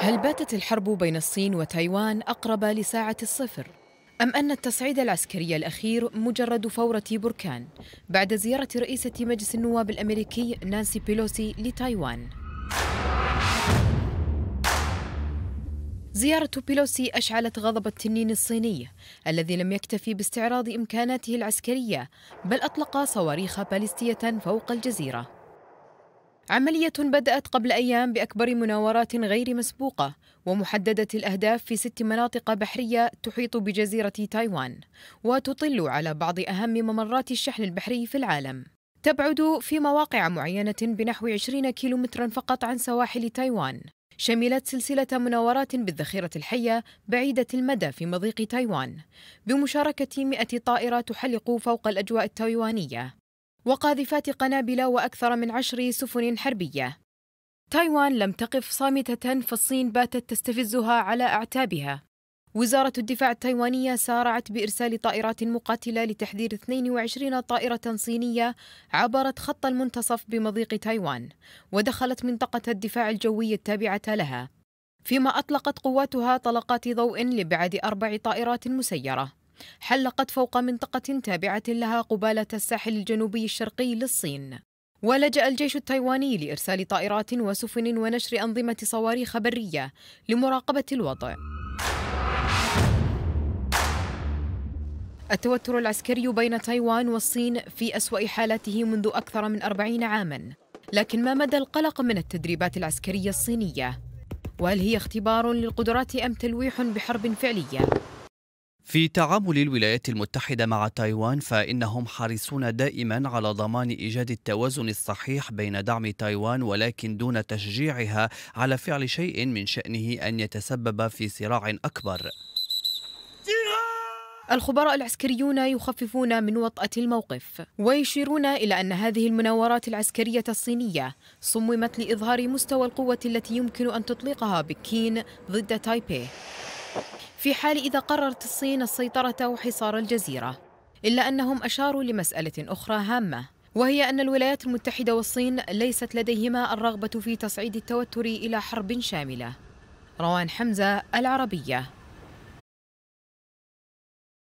هل باتت الحرب بين الصين وتايوان أقرب لساعة الصفر؟ أم أن التصعيد العسكري الأخير مجرد فورة بركان بعد زيارة رئيسة مجلس النواب الأمريكي نانسي بيلوسي لتايوان؟ زيارة بيلوسي أشعلت غضب التنين الصيني الذي لم يكتفي باستعراض إمكاناته العسكرية بل أطلق صواريخ باليستية فوق الجزيرة عملية بدأت قبل أيام بأكبر مناورات غير مسبوقة ومحددة الأهداف في ست مناطق بحرية تحيط بجزيرة تايوان وتطل على بعض أهم ممرات الشحن البحري في العالم تبعد في مواقع معينة بنحو 20 كيلومترا فقط عن سواحل تايوان شملت سلسلة مناورات بالذخيرة الحية بعيدة المدى في مضيق تايوان بمشاركة 100 طائرة تحلق فوق الأجواء التايوانية وقاذفات قنابل وأكثر من عشر سفن حربية تايوان لم تقف صامتة فالصين باتت تستفزها على أعتابها وزارة الدفاع التايوانية سارعت بإرسال طائرات مقاتلة لتحذير 22 طائرة صينية عبرت خط المنتصف بمضيق تايوان ودخلت منطقة الدفاع الجوي التابعة لها فيما أطلقت قواتها طلقات ضوء لبعد أربع طائرات مسيرة حلقت فوق منطقة تابعة لها قبالة الساحل الجنوبي الشرقي للصين ولجأ الجيش التايواني لإرسال طائرات وسفن ونشر أنظمة صواريخ برية لمراقبة الوضع التوتر العسكري بين تايوان والصين في أسوأ حالته منذ أكثر من أربعين عاماً لكن ما مدى القلق من التدريبات العسكرية الصينية؟ وهل هي اختبار للقدرات أم تلويح بحرب فعلية؟ في تعامل الولايات المتحدة مع تايوان فإنهم حريصون دائما على ضمان إيجاد التوازن الصحيح بين دعم تايوان ولكن دون تشجيعها على فعل شيء من شأنه أن يتسبب في صراع أكبر. الخبراء العسكريون يخففون من وطأة الموقف ويشيرون إلى أن هذه المناورات العسكرية الصينية صممت لإظهار مستوى القوة التي يمكن أن تطلقها بكين ضد تايبيه في حال إذا قررت الصين السيطرة وحصار الجزيرة إلا أنهم أشاروا لمسألة أخرى هامة وهي أن الولايات المتحدة والصين ليست لديهما الرغبة في تصعيد التوتر إلى حرب شاملة روان حمزة العربية